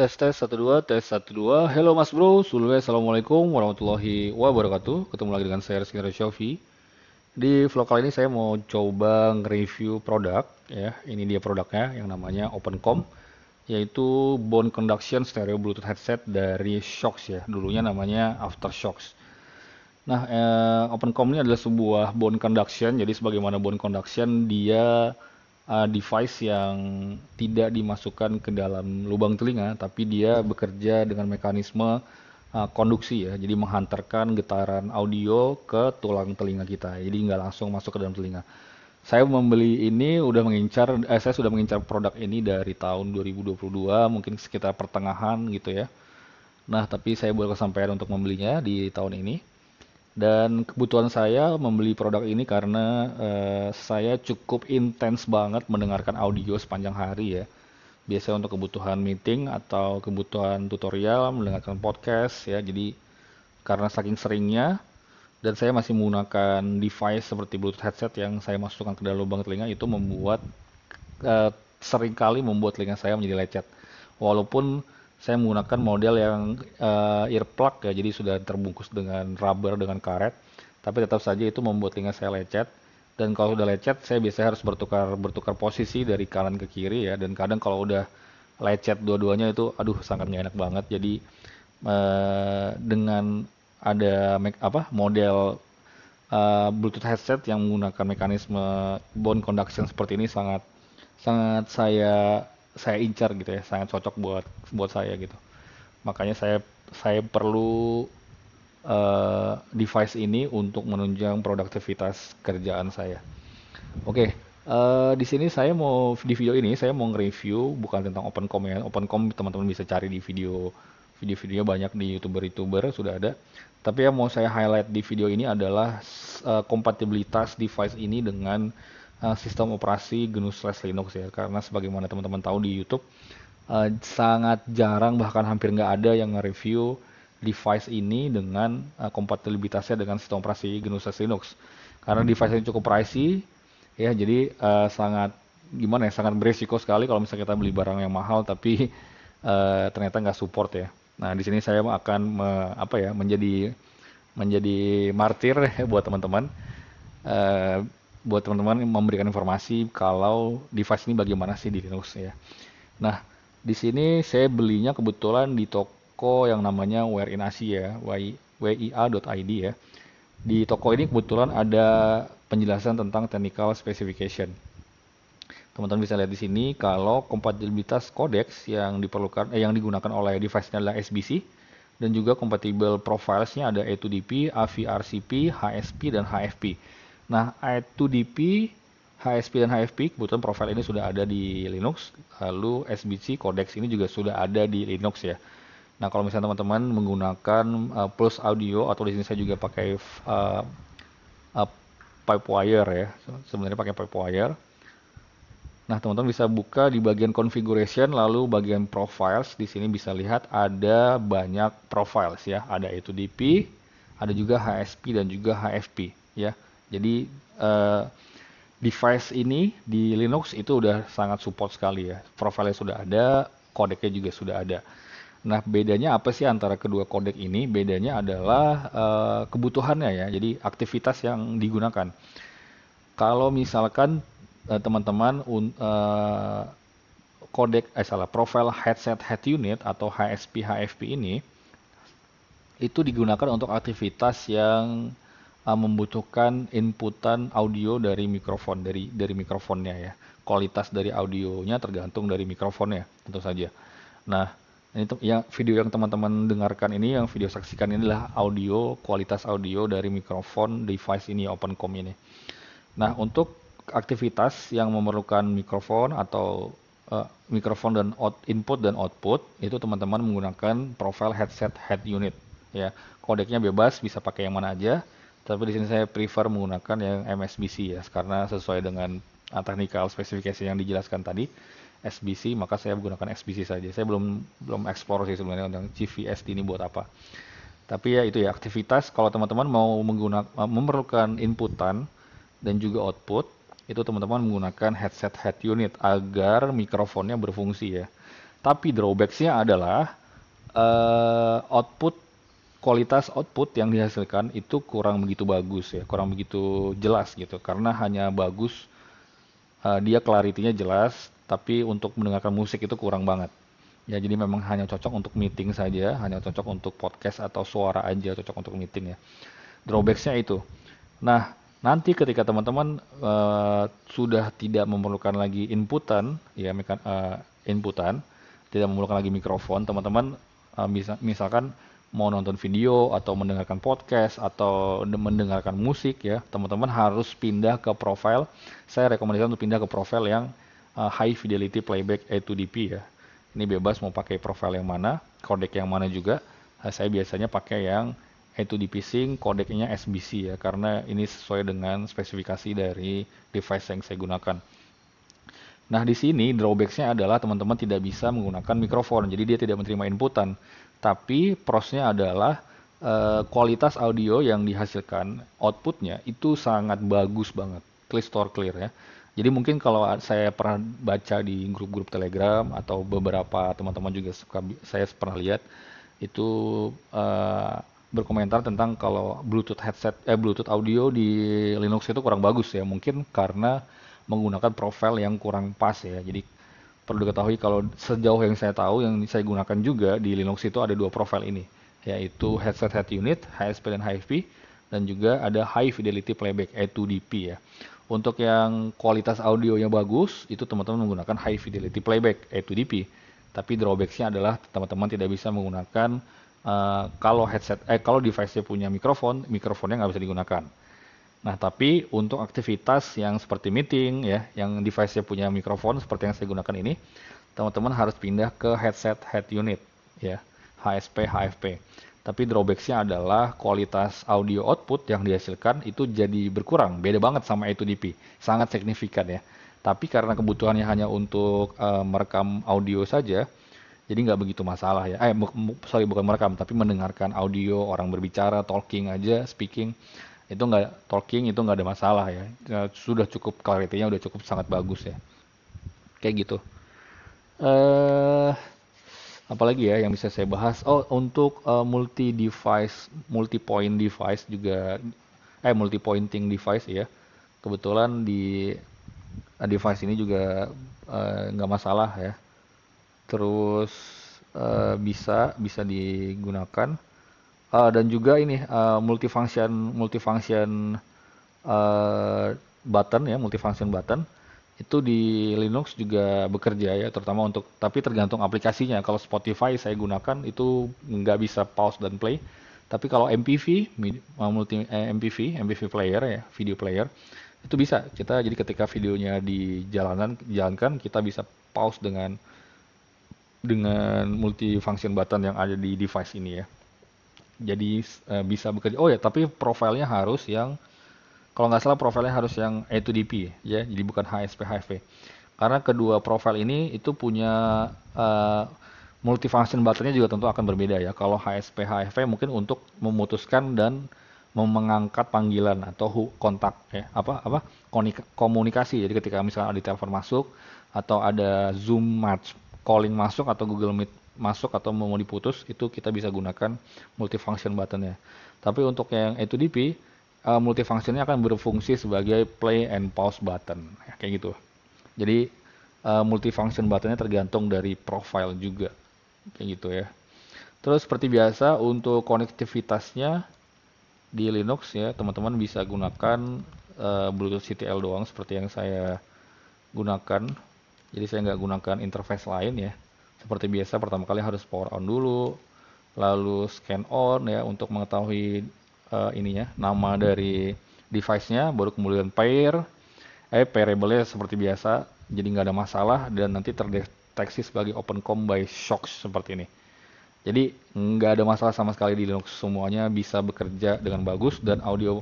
tes tes satu dua tes satu dua hello Mas Bro, Sulwe Assalamualaikum warahmatullahi wabarakatuh Ketemu lagi dengan saya Rizky Resyofi Di vlog kali ini saya mau coba nge-review produk ya Ini dia produknya yang namanya Opencom Yaitu Bone Conduction Stereo Bluetooth Headset dari Shox ya Dulunya namanya after shocks Nah, eh, Opencom ini adalah sebuah bone conduction Jadi sebagaimana bone conduction dia uh, device yang tidak dimasukkan ke dalam lubang telinga, tapi dia bekerja dengan mekanisme uh, konduksi ya, jadi menghantarkan getaran audio ke tulang telinga kita, jadi nggak langsung masuk ke dalam telinga. Saya membeli ini udah mengincar, eh, saya sudah mengincar produk ini dari tahun 2022, mungkin sekitar pertengahan gitu ya. Nah, tapi saya baru kesampaian untuk membelinya di tahun ini. Dan kebutuhan saya membeli produk ini karena uh, saya cukup intens banget mendengarkan audio sepanjang hari ya. Biasanya untuk kebutuhan meeting atau kebutuhan tutorial, mendengarkan podcast ya. Jadi karena saking seringnya dan saya masih menggunakan device seperti Bluetooth headset yang saya masukkan ke dalam lubang telinga itu membuat uh, seringkali membuat telinga saya menjadi lecet. Walaupun saya menggunakan model yang uh, earplug ya, jadi sudah terbungkus dengan rubber dengan karet, tapi tetap saja itu membuat telinga saya lecet. Dan kalau sudah lecet, saya biasanya harus bertukar bertukar posisi dari kanan ke kiri ya. Dan kadang kalau udah lecet dua-duanya itu, aduh sangat nggak enak banget. Jadi uh, dengan ada make, apa model uh, Bluetooth headset yang menggunakan mekanisme bone conduction seperti ini sangat sangat saya saya incar gitu ya sangat cocok buat buat saya gitu makanya saya saya perlu uh, device ini untuk menunjang produktivitas kerjaan saya oke okay. Uh, eh, di sini saya mau di video ini saya mau nge-review bukan tentang open OpenCom ya. OpenCom teman-teman bisa cari di video video-videonya banyak di YouTuber-YouTuber sudah ada. Tapi yang mau saya highlight di video ini adalah uh, kompatibilitas device ini dengan Eh, sistem operasi GNU slash Linux ya karena sebagaimana teman-teman tahu di YouTube uh, sangat jarang bahkan hampir nggak ada yang nge-review device ini dengan uh, kompatibilitasnya dengan sistem operasi GNU slash Linux karena hmm. device ini cukup pricey ya jadi uh, sangat gimana ya sangat berisiko sekali kalau misalnya kita beli hmm. barang yang mahal tapi uh, ternyata nggak support ya nah di sini saya akan me, apa ya menjadi menjadi martir ya buat teman-teman buat teman-teman memberikan informasi kalau device ini bagaimana sih di Linux ya. Nah, di sini saya belinya kebetulan di toko yang namanya Where in Asia, wia.id ya, ya. Di toko ini kebetulan ada penjelasan tentang technical specification. Teman-teman bisa lihat di sini kalau kompatibilitas codecs yang diperlukan eh, yang digunakan oleh device ini adalah SBC dan juga compatible profilesnya ada A2DP, AVRCP, HSP dan HFP. Nah, I2DP, HSP dan HFP, kebetulan profil ini sudah ada di Linux, lalu SBC Codex ini juga sudah ada di Linux ya. Nah, kalau misalnya teman-teman menggunakan uh, Plus Audio atau di sini saya juga pakai uh, eh, uh, eh, Pipewire ya, sebenarnya pakai pipe wire. Nah, teman-teman bisa buka di bagian configuration lalu bagian profiles di sini bisa lihat ada banyak profiles ya, ada itu DP, ada juga HSP dan juga HFP ya. Jadi uh, device ini di Linux itu udah sangat support sekali ya. Profilnya sudah ada, kodeknya juga sudah ada. Nah, bedanya apa sih antara kedua kodek ini? Bedanya adalah uh, kebutuhannya ya. Jadi aktivitas yang digunakan. Kalau misalkan eh, teman-teman uh, uh, kodek eh salah, profile headset head unit atau HSP HFP ini itu digunakan untuk aktivitas yang uh, membutuhkan inputan audio dari mikrofon dari dari mikrofonnya ya. Kualitas dari audionya tergantung dari mikrofonnya tentu saja. Nah, ini ya video yang teman-teman dengarkan ini yang video saksikan inilah audio kualitas audio dari mikrofon device ini OpenCom ini. Nah, untuk aktivitas yang memerlukan mikrofon atau uh, mikrofon dan out, input dan output itu teman-teman menggunakan profile headset head unit ya kodeknya bebas bisa pakai yang mana aja tapi di sini saya prefer menggunakan yang MSBC ya karena sesuai dengan ah, technical spesifikasi yang dijelaskan tadi SBC maka saya menggunakan SBC saja saya belum belum eksplor sih sebenarnya tentang CVST ini buat apa tapi ya itu ya aktivitas kalau teman-teman mau menggunakan ah, memerlukan inputan dan juga output itu teman-teman menggunakan headset head unit agar mikrofonnya berfungsi ya tapi drawbacksnya adalah uh, output kualitas output yang dihasilkan itu kurang begitu bagus ya, kurang begitu jelas gitu karena hanya bagus uh, dia clarity-nya jelas tapi untuk mendengarkan musik itu kurang banget. Ya jadi memang hanya cocok untuk meeting saja, hanya cocok untuk podcast atau suara aja cocok untuk meeting ya. Drawbacks-nya itu. Nah, nanti ketika teman-teman uh, sudah tidak memerlukan lagi inputan ya uh, inputan, tidak memerlukan lagi mikrofon, teman-teman uh, misalkan mau nonton video atau mendengarkan podcast atau mendengarkan musik ya teman-teman harus pindah ke profile saya rekomendasikan untuk pindah ke profile yang uh, high fidelity playback A2DP ya ini bebas mau pakai profile yang mana codec yang mana juga nah, saya biasanya pakai yang A2DP sync codecnya SBC ya karena ini sesuai dengan spesifikasi dari device yang saya gunakan Nah di sini drawbacksnya adalah teman-teman tidak bisa menggunakan mikrofon, jadi dia tidak menerima inputan. Tapi prosnya adalah e, kualitas audio yang dihasilkan outputnya itu sangat bagus banget, clear store clear ya. Jadi mungkin kalau saya pernah baca di grup-grup Telegram atau beberapa teman-teman juga suka saya pernah lihat itu e, berkomentar tentang kalau Bluetooth headset eh Bluetooth audio di Linux itu kurang bagus ya mungkin karena menggunakan profil yang kurang pas ya jadi perlu diketahui kalau sejauh yang saya tahu yang saya gunakan juga di Linux itu ada dua profil ini yaitu headset head unit HSP dan HFP dan juga ada high fidelity playback A2DP e ya untuk yang kualitas audionya bagus itu teman-teman menggunakan high fidelity playback A2DP e tapi drawbacksnya adalah teman-teman tidak bisa menggunakan Eh, kalau headset eh kalau device-nya punya mikrofon, mikrofonnya nggak bisa digunakan. Nah, tapi untuk aktivitas yang seperti meeting ya, yang device-nya punya mikrofon seperti yang saya gunakan ini, teman-teman harus pindah ke headset head unit ya, HSP HFP. Tapi drawbacks-nya adalah kualitas audio output yang dihasilkan itu jadi berkurang, beda banget sama A2DP, sangat signifikan ya. Tapi karena kebutuhannya hanya untuk uh, merekam audio saja, jadi nggak begitu masalah ya eh sorry bukan merekam tapi mendengarkan audio orang berbicara talking aja speaking itu nggak talking itu nggak ada masalah ya, ya sudah cukup clarity-nya udah cukup sangat bagus ya kayak gitu uh, eh, apalagi ya yang bisa saya bahas oh untuk uh, eh, multi device multi point device juga eh multi pointing device ya kebetulan di eh, device ini juga nggak uh, masalah ya terus uh, bisa bisa digunakan uh, dan juga ini uh, multifunction multifunction uh, button ya multifunction button itu di Linux juga bekerja ya terutama untuk tapi tergantung aplikasinya kalau Spotify saya gunakan itu nggak bisa pause dan play tapi kalau MPV multi eh, MPV MPV player ya video player itu bisa kita jadi ketika videonya di jalanan jalankan kita bisa pause dengan dengan multifunction button yang ada di device ini ya. Jadi e, bisa bekerja. Oh ya, tapi profilnya harus yang kalau nggak salah profilnya harus yang A2DP ya. ya, jadi bukan HSP HFP. Karena kedua profil ini itu punya e, multifunction buttonnya juga tentu akan berbeda ya. Kalau HSP HFP mungkin untuk memutuskan dan mengangkat panggilan atau kontak ya apa apa komunikasi jadi ketika misalnya ada telepon masuk atau ada zoom match calling masuk atau Google Meet masuk atau mau diputus itu kita bisa gunakan multifunction button ya. Tapi untuk yang A2DP eh, multifunctionnya akan berfungsi sebagai play and pause button ya, kayak gitu. Jadi eh, multifunction buttonnya tergantung dari profile juga kayak gitu ya. Terus seperti biasa untuk konektivitasnya di Linux ya teman-teman bisa gunakan eh, Bluetooth CTL doang seperti yang saya gunakan jadi saya nggak gunakan interface lain ya seperti biasa pertama kali harus power on dulu lalu scan on ya untuk mengetahui uh, ininya nama dari device-nya baru kemudian pair eh pairable seperti biasa jadi nggak ada masalah dan nanti terdeteksi sebagai open com by shock seperti ini jadi nggak ada masalah sama sekali di Linux semuanya bisa bekerja dengan bagus dan audio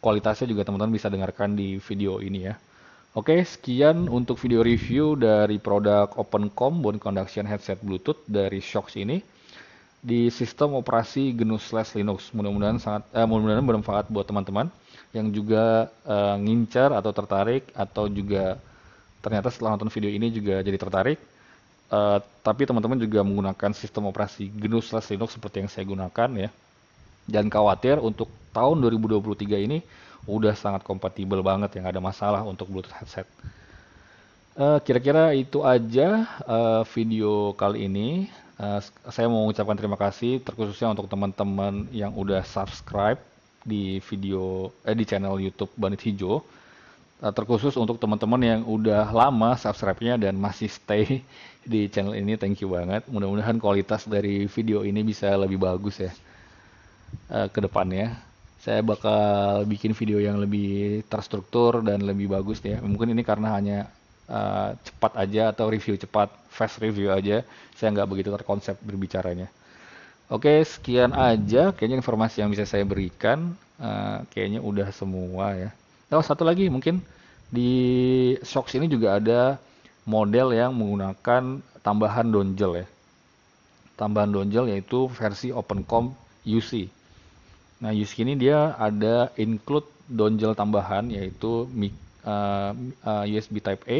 kualitasnya juga teman-teman bisa dengarkan di video ini ya Oke, sekian untuk video review dari produk OpenCom Bone Conduction Headset Bluetooth dari Shox ini di sistem operasi GNU slash Linux. Mudah-mudahan sangat eh, mudah-mudahan bermanfaat buat teman-teman yang juga eh, ngincar atau tertarik atau juga ternyata setelah nonton video ini juga jadi tertarik. Eh, tapi teman-teman juga menggunakan sistem operasi GNU slash Linux seperti yang saya gunakan ya. Jangan khawatir untuk tahun 2023 ini udah sangat kompatibel banget yang ada masalah untuk Bluetooth headset. kira eh, kira-kira itu aja uh, video kali ini. Uh, saya mau mengucapkan terima kasih terkhususnya untuk teman-teman yang udah subscribe di video eh, di channel YouTube Banit Hijau. Uh, terkhusus untuk teman-teman yang udah lama subscribe-nya dan masih stay di channel ini, thank you banget. Mudah-mudahan kualitas dari video ini bisa lebih bagus ya uh, ke depannya saya bakal bikin video yang lebih terstruktur dan lebih bagus ya mungkin ini karena hanya uh, cepat aja atau review cepat fast review aja saya nggak begitu terkonsep berbicaranya oke sekian aja kayaknya informasi yang bisa saya berikan uh, kayaknya udah semua ya oh satu lagi mungkin di Shox ini juga ada model yang menggunakan tambahan donjel ya tambahan donjel yaitu versi OpenCom UC Nah, use ini dia ada include dongle tambahan yaitu uh, eh, eh, USB Type A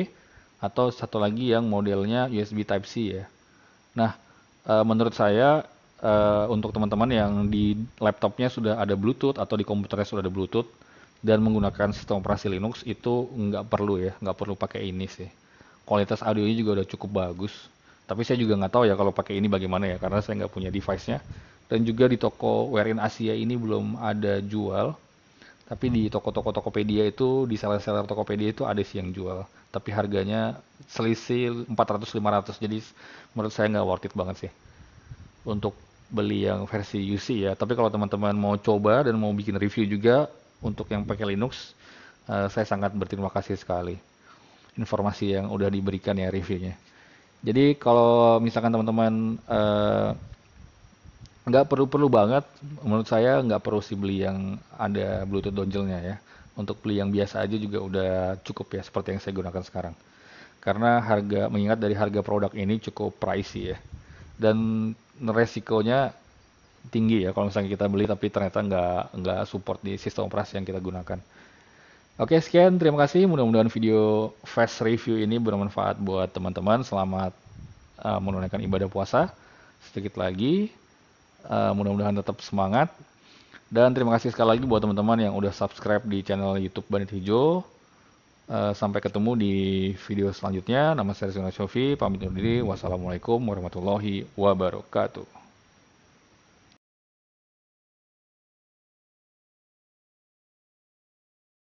atau satu lagi yang modelnya USB Type C ya. Nah, uh, menurut saya uh, untuk teman-teman yang di laptopnya sudah ada Bluetooth atau di komputernya sudah ada Bluetooth dan menggunakan sistem operasi Linux itu nggak perlu ya, nggak perlu pakai ini sih. Kualitas audionya juga udah cukup bagus. Tapi saya juga nggak tahu ya kalau pakai ini bagaimana ya, karena saya nggak punya device-nya dan juga di toko Werin Asia ini belum ada jual tapi di hmm. toko-toko Tokopedia itu di seller-seller Tokopedia itu ada sih yang jual tapi harganya selisih 400-500 jadi menurut saya nggak worth it banget sih untuk beli yang versi UC ya tapi kalau teman-teman mau coba dan mau bikin review juga untuk yang pakai Linux eh, saya sangat berterima kasih sekali informasi yang udah diberikan ya reviewnya jadi kalau misalkan teman-teman eh, nggak perlu-perlu banget menurut saya nggak perlu sih beli yang ada bluetooth donjelnya ya untuk beli yang biasa aja juga udah cukup ya seperti yang saya gunakan sekarang karena harga mengingat dari harga produk ini cukup pricey ya dan resikonya tinggi ya kalau misalnya kita beli tapi ternyata nggak nggak support di sistem operasi yang kita gunakan Oke sekian terima kasih mudah-mudahan video fast review ini bermanfaat buat teman-teman selamat uh, menunaikan ibadah puasa sedikit lagi Uh, mudah-mudahan tetap semangat. Dan terima kasih sekali lagi buat teman-teman yang udah subscribe di channel YouTube Bandit Hijau. Uh, sampai ketemu di video selanjutnya. Nama saya Rizwan Shofi, pamit undur diri. Wassalamualaikum warahmatullahi wabarakatuh.